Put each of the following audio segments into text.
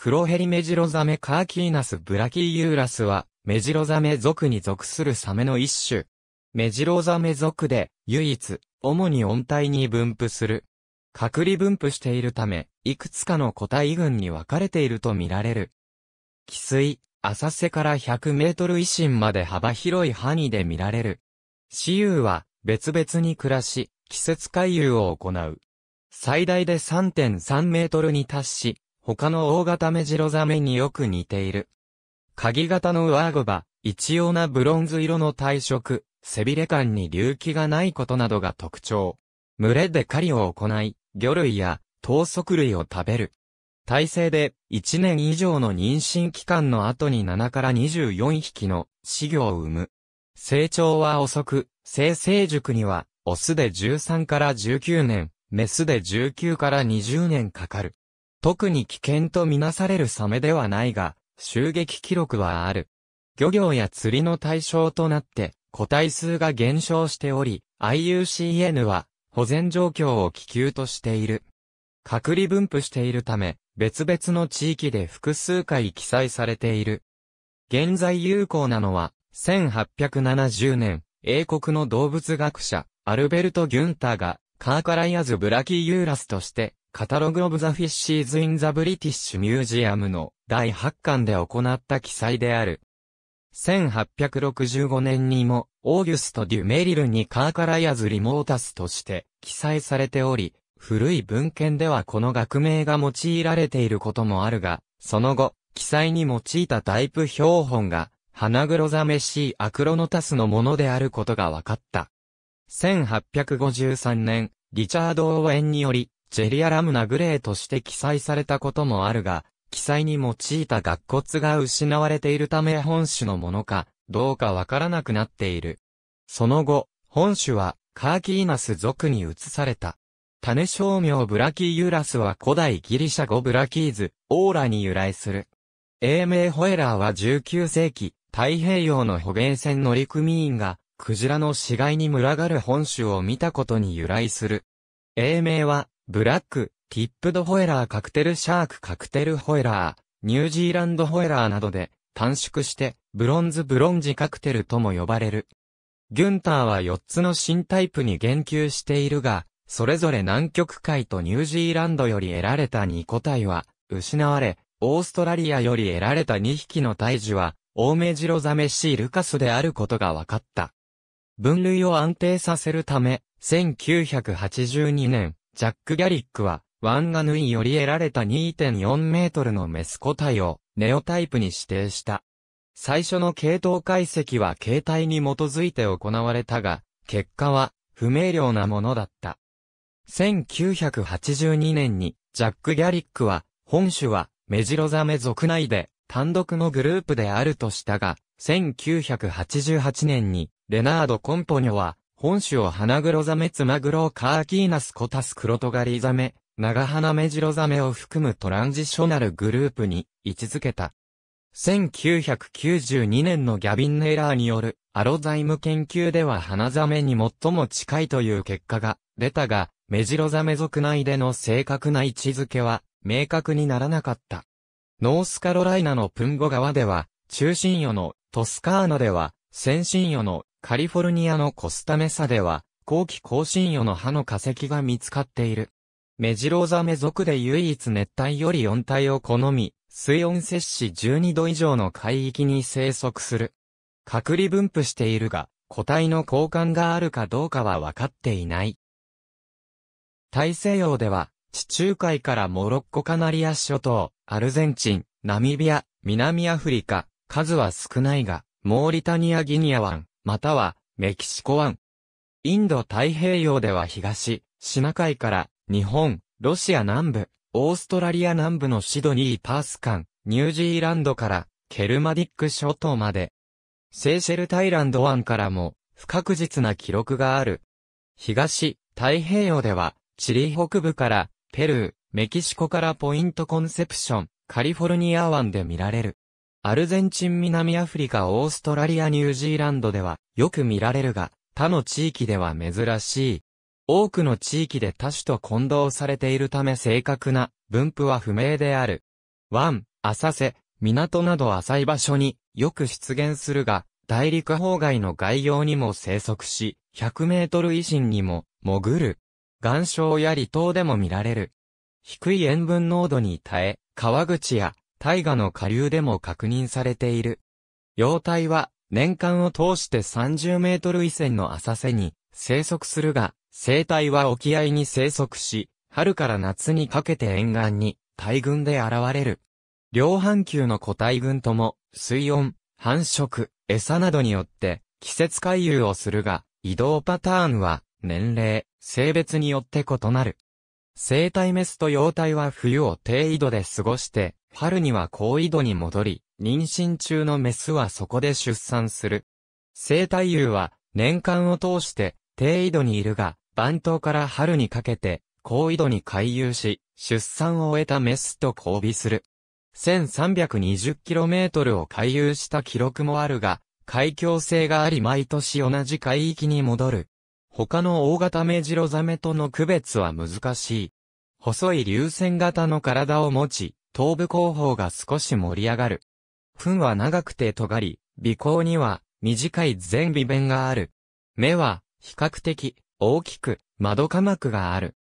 クロヘリメジロザメカーキーナスブラキーユーラスは、メジロザメ属に属するサメの一種。メジロザメ属で、唯一、主に温帯に分布する。隔離分布しているため、いくつかの個体群に分かれているとみられる。汽水、浅瀬から100メートル以深まで幅広い範囲で見られる。死有は別々に暮らし、季節回遊を行う。最大で3.3メートルに達し、他の大型メジロザメによく似ている。鍵型の上顎は、一様なブロンズ色の体色、背びれ感に隆起がないことなどが特徴。群れで狩りを行い、魚類や頭足類を食べる。体制で1年以上の妊娠期間の後に7から24匹の死魚を産む。成長は遅く、生成熟にはオスで13から19年、メスで19から20年かかる。特に危険とみなされるサメではないが、襲撃記録はある。漁業や釣りの対象となって、個体数が減少しており、IUCN は保全状況を気球としている。隔離分布しているため、別々の地域で複数回記載されている。現在有効なのは、1870年、英国の動物学者、アルベルト・ギュンターが、カーカライアズ・ブラキー・ユーラスとして、カタログ・オブ・ザ・フィッシーズ・イン・ザ・ブリティッシュ・ミュージアムの第8巻で行った記載である。1865年にも、オーギュスト・デュ・メリルにカーカライアズ・リモータスとして記載されており、古い文献ではこの学名が用いられていることもあるが、その後、記載に用いたタイプ標本が、花黒ザメシーアクロノタスのものであることが分かった。1853年、リチャード・オーエンにより、ジェリアラムナグレーとして記載されたこともあるが、記載に用いた学骨が失われているため本種のものか、どうかわからなくなっている。その後、本種はカーキーナス族に移された。種商名ブラキーユラスは古代ギリシャ語ブラキーズ、オーラに由来する。英名ホエラーは19世紀、太平洋の捕鯨船乗組員が、クジラの死骸に群がる本種を見たことに由来する。英名は、ブラック、ティップドホエラーカクテルシャークカクテルホエラー、ニュージーランドホエラーなどで短縮してブロンズブロンジカクテルとも呼ばれる。ギュンターは4つの新タイプに言及しているが、それぞれ南極海とニュージーランドより得られた2個体は失われ、オーストラリアより得られた2匹の胎児は、オーメジロザメシールカスであることが分かった。分類を安定させるため、1982年、ジャック・ギャリックは、ワンガヌイより得られた2.4メートルのメス個体をネオタイプに指定した。最初の系統解析は形態に基づいて行われたが、結果は不明瞭なものだった。1982年にジャック・ギャリックは、本種はメジロザメ族内で単独のグループであるとしたが、1988年にレナード・コンポニョは本種を花黒ザメツマグロカーキーナスコタスクロトガリザメ、長花メジロザメを含むトランジショナルグループに位置づけた。1992年のギャビン・ネイラーによるアロザイム研究では花ザメに最も近いという結果が出たが、メジロザメ族内での正確な位置づけは明確にならなかった。ノースカロライナのプンゴ川では、中心魚のトスカーナでは、先進魚のカリフォルニアのコスタメサでは、後期更新予の歯の化石が見つかっている。メジロザメ属で唯一熱帯より温帯を好み、水温摂氏12度以上の海域に生息する。隔離分布しているが、個体の交換があるかどうかは分かっていない。大西洋では、地中海からモロッコカナリア諸島、アルゼンチン、ナミビア、南アフリカ、数は少ないが、モーリタニア・ギニア湾、またはメキシコ湾。インド太平洋では東、シナ海から日本、ロシア南部、オーストラリア南部のシドニー・パース間、ニュージーランドからケルマディック諸島まで。セーシェルタイランド湾からも不確実な記録がある。東、太平洋では、チリ北部から、ペルー、メキシコからポイントコンセプション、カリフォルニア湾で見られる。アルゼンチン南アフリカオーストラリアニュージーランドではよく見られるが、他の地域では珍しい。多くの地域で多種と混同されているため正確な分布は不明である。湾、浅瀬、港など浅い場所によく出現するが、大陸方外の外洋にも生息し、100メートル以深にも潜る。岩礁や離島でも見られる。低い塩分濃度に耐え、川口や大河の下流でも確認されている。幼体は年間を通して30メートル以前の浅瀬に生息するが、生態は沖合に生息し、春から夏にかけて沿岸に大群で現れる。両半球の個体群とも水温、繁殖、餌などによって季節回遊をするが、移動パターンは年齢、性別によって異なる。生体メスと幼体は冬を低緯度で過ごして、春には高緯度に戻り、妊娠中のメスはそこで出産する。生体遊は年間を通して低緯度にいるが、晩冬から春にかけて高緯度に回遊し、出産を終えたメスと交尾する。1320km を回遊した記録もあるが、海峡性があり毎年同じ海域に戻る。他の大型メジロザメとの区別は難しい。細い流線型の体を持ち、頭部後方が少し盛り上がる。糞は長くて尖り、鼻孔には短い前微弁がある。目は比較的大きく窓下膜がある。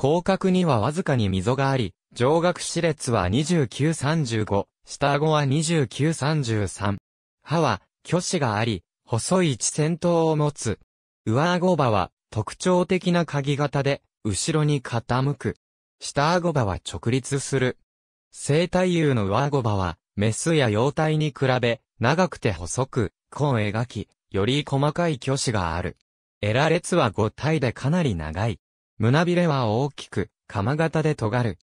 広角にはわずかに溝があり、上顎歯列は2935、下顎は2933。歯は虚子があり、細い一線頭を持つ。上顎歯は特徴的な鍵型で、後ろに傾く。下顎歯は直立する。生体油のーゴバは、メスや幼体に比べ、長くて細く、根を描き、より細かい虚子がある。エラ列は5体でかなり長い。胸びれは大きく、鎌型で尖る。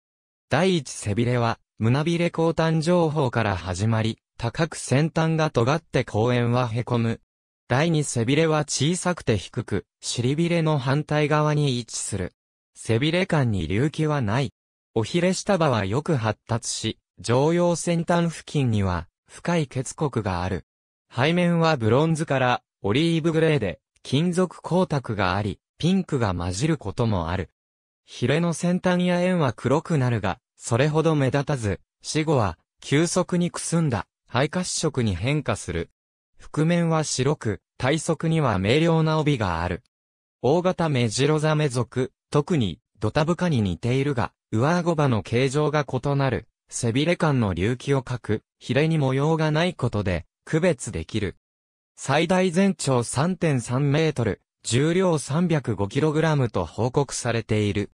第一背びれは、胸びれ後端情報から始まり、高く先端が尖って後円は凹む。第二背びれは小さくて低く、尻びれの反対側に位置する。背びれ間に隆起はない。おひれ下場はよく発達し、常用先端付近には深い結刻がある。背面はブロンズからオリーブグレーで金属光沢があり、ピンクが混じることもある。ヒレの先端や円は黒くなるが、それほど目立たず、死後は急速にくすんだ肺褐色に変化する。覆面は白く、体側には明瞭な帯がある。大型メジロザメ属、特にドタブカに似ているが、上顎場の形状が異なる、背びれ間の隆起を欠く、ヒレに模様がないことで、区別できる。最大全長3.3メートル、重量3 0 5ラムと報告されている。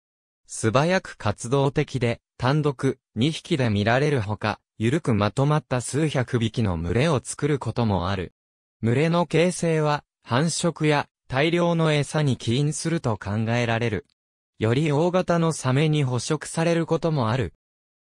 素早く活動的で、単独、2匹で見られるほか、ゆるくまとまった数百匹の群れを作ることもある。群れの形成は、繁殖や大量の餌に起因すると考えられる。より大型のサメに捕食されることもある。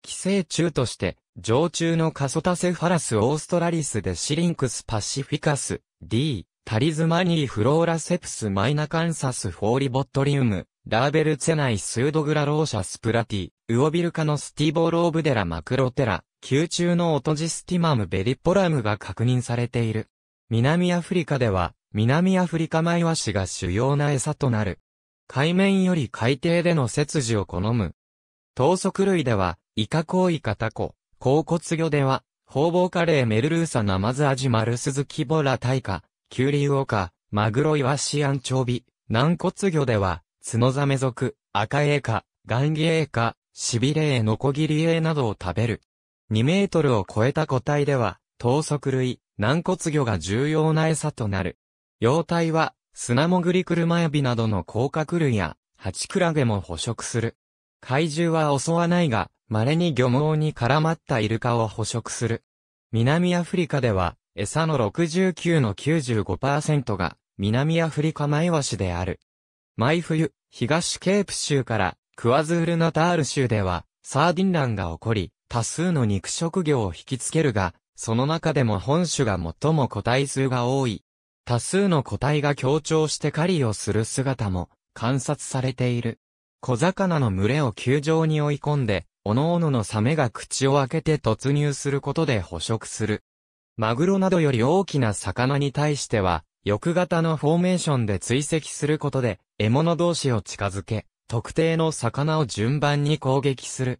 寄生虫として、常虫のカソタセファラスオーストラリスでシリンクスパシフィカス、D、タリズマニーフローラセプスマイナカンサスフォーリボットリウム、ラーベルツェナイスードグラローシャスプラティ、ウオビルカのスティボローブデラマクロテラ、宮中のオトジスティマムベリポラムが確認されている。南アフリカでは、南アフリカマイワシが主要な餌となる。海面より海底での切除を好む。等速類では、イカコウイカタコ、甲骨魚では、ホウボウカレーメルルーサナマズアジマルスズキボラタイカ、キュウリウオカ、マグロイワシアンチョウビ、軟骨魚では、ツノザメ属、カエイカ、ガンギエイカ、シビレエノコギリエイなどを食べる。2メートルを超えた個体では、等速類、軟骨魚が重要な餌となる。幼体は、砂潜り車エビなどの甲殻類や、ハチクラゲも捕食する。怪獣は襲わないが、稀に漁網に絡まったイルカを捕食する。南アフリカでは、餌の69の95%が、南アフリカマイワシである。毎冬、東ケープ州から、クワズールナタール州では、サーディンランが起こり、多数の肉食魚を引きつけるが、その中でも本種が最も個体数が多い。多数の個体が協調して狩りをする姿も観察されている。小魚の群れを球場に追い込んで、各々のサメが口を開けて突入することで捕食する。マグロなどより大きな魚に対しては、翼型のフォーメーションで追跡することで、獲物同士を近づけ、特定の魚を順番に攻撃する。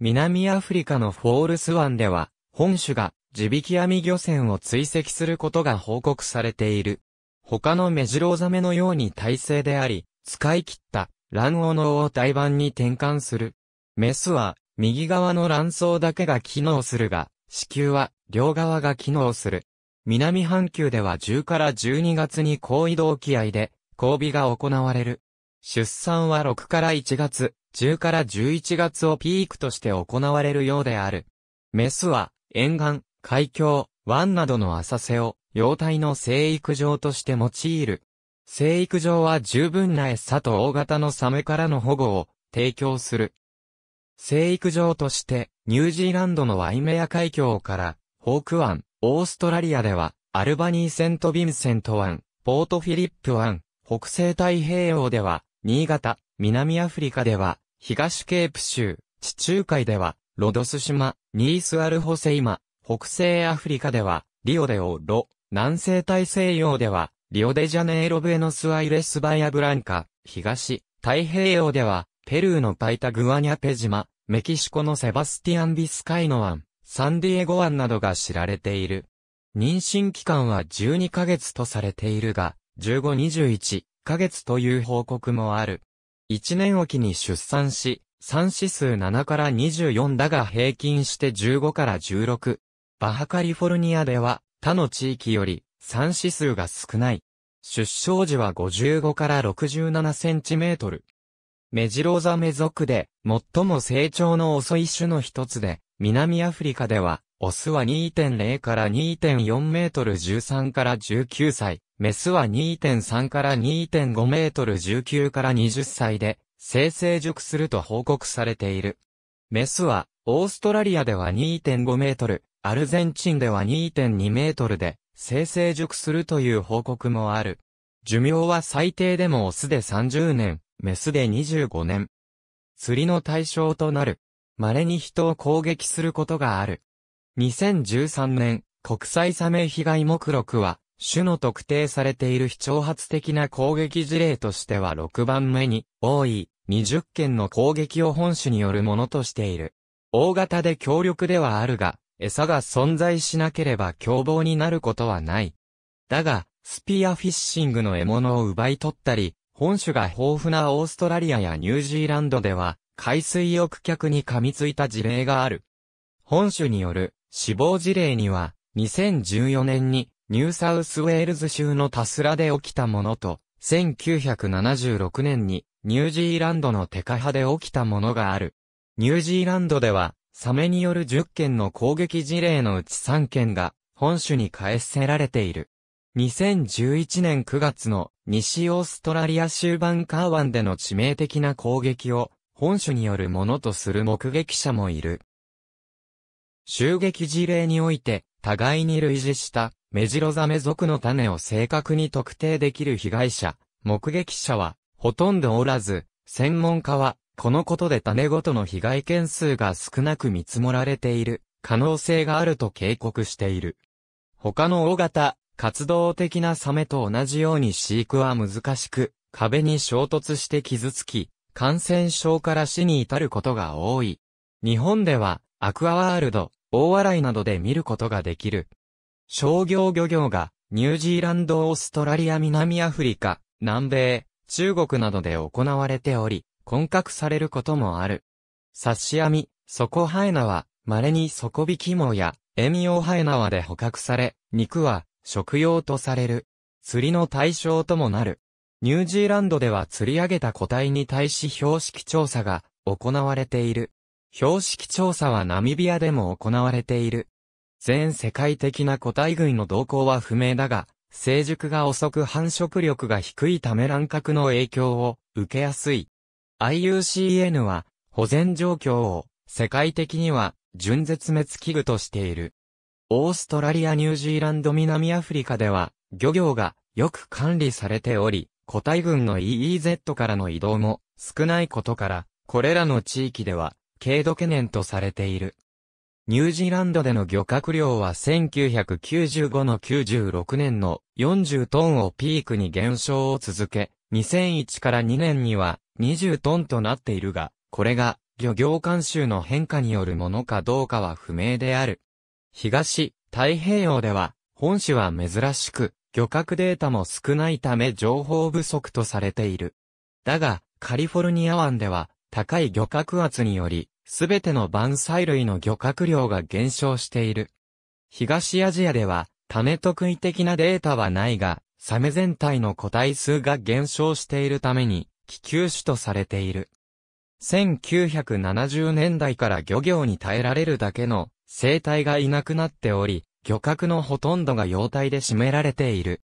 南アフリカのフォールス湾では、本種が地引き網漁船を追跡することが報告されている。他のメジロザメのように耐性であり、使い切った卵黄のを胎盤に転換する。メスは右側の卵巣だけが機能するが、子宮は両側が機能する。南半球では10から12月に高移動気合で交尾が行われる。出産は6から1月、10から11月をピークとして行われるようである。メスは沿岸、海峡、湾などの浅瀬を、幼体の生育場として用いる。生育場は十分な餌と大型のサメからの保護を提供する。生育場として、ニュージーランドのワイメア海峡から、ホーク湾、オーストラリアでは、アルバニーセント・ヴィンセント湾、ポート・フィリップ湾、北西太平洋では、新潟、南アフリカでは、東ケープ州、地中海では、ロドス島、ニース・アルホセイマ、北西アフリカでは、リオデオロ、南西大西洋では、リオデジャネイロブエノスアイレスバイアブランカ、東、太平洋では、ペルーのパイタグアニャペ島、メキシコのセバスティアン・ビスカイノ湾、サンディエゴ湾などが知られている。妊娠期間は12ヶ月とされているが、15、21ヶ月という報告もある。1年おきに出産し、産指数7から24だが平均して15から16バハカリフォルニアでは、他の地域より産指数が少ない。出生時は55から67センチメートル。メジロザメ属で、最も成長の遅い種の一つで、南アフリカでは、オスは2.0から2.4メートル13から19歳、メスは2.3から2.5メートル19から20歳で、生成熟すると報告されている。メスは、オーストラリアでは2.5メートル、アルゼンチンでは2.2メートルで生成熟するという報告もある。寿命は最低でもオスで30年、メスで25年。釣りの対象となる。稀に人を攻撃することがある。2013年、国際サメ被害目録は、種の特定されている非挑発的な攻撃事例としては6番目に多い20件の攻撃を本種によるものとしている。大型で強力ではあるが、餌が存在しなければ凶暴になることはない。だが、スピアフィッシングの獲物を奪い取ったり、本種が豊富なオーストラリアやニュージーランドでは、海水浴客に噛みついた事例がある。本種による死亡事例には、2014年にニューサウスウェールズ州のタスラで起きたものと、1976年にニュージーランドのテカハで起きたものがある。ニュージーランドではサメによる10件の攻撃事例のうち3件が本州に返せられている。2011年9月の西オーストラリア州バンカー湾での致命的な攻撃を本種によるものとする目撃者もいる。襲撃事例において、互いに類似したメジロザメ族の種を正確に特定できる被害者、目撃者はほとんどおらず、専門家はこのことで種ごとの被害件数が少なく見積もられている可能性があると警告している。他の大型、活動的なサメと同じように飼育は難しく、壁に衝突して傷つき、感染症から死に至ることが多い。日本では、アクアワールド、大洗などで見ることができる。商業漁業が、ニュージーランド、オーストラリア、南アフリカ、南米、中国などで行われており、混獲されることもある。刺し網、底ハエナは、稀に底引き網や、エミオハエナワで捕獲され、肉は、食用とされる。釣りの対象ともなる。ニュージーランドでは釣り上げた個体に対し標識調査が行われている。標識調査はナミビアでも行われている。全世界的な個体群の動向は不明だが、成熟が遅く繁殖力が低いため乱獲の影響を受けやすい。IUCN は、保全状況を、世界的には、純絶滅危惧としている。オーストラリア、ニュージーランド、南アフリカでは、漁業がよく管理されており、個体群の EEZ からの移動も少ないことから、これらの地域では、軽度懸念とされている。ニュージーランドでの漁獲量は1995の96年の40トンをピークに減少を続け、2001から2年には20トンとなっているが、これが漁業慣習の変化によるものかどうかは不明である。東、太平洋では、本種は珍しく、漁獲データも少ないため情報不足とされている。だが、カリフォルニア湾では、高い漁獲圧により、すべての万歳類の漁獲量が減少している。東アジアでは、種特異的なデータはないが、サメ全体の個体数が減少しているために、気球種とされている。1970年代から漁業に耐えられるだけの生態がいなくなっており、漁獲のほとんどが幼体で占められている。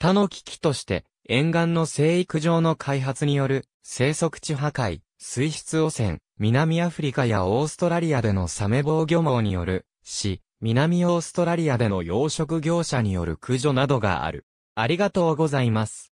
他の危機として、沿岸の生育場の開発による生息地破壊、水質汚染、南アフリカやオーストラリアでのサメ防御網による死、南オーストラリアでの養殖業者による駆除などがある。ありがとうございます。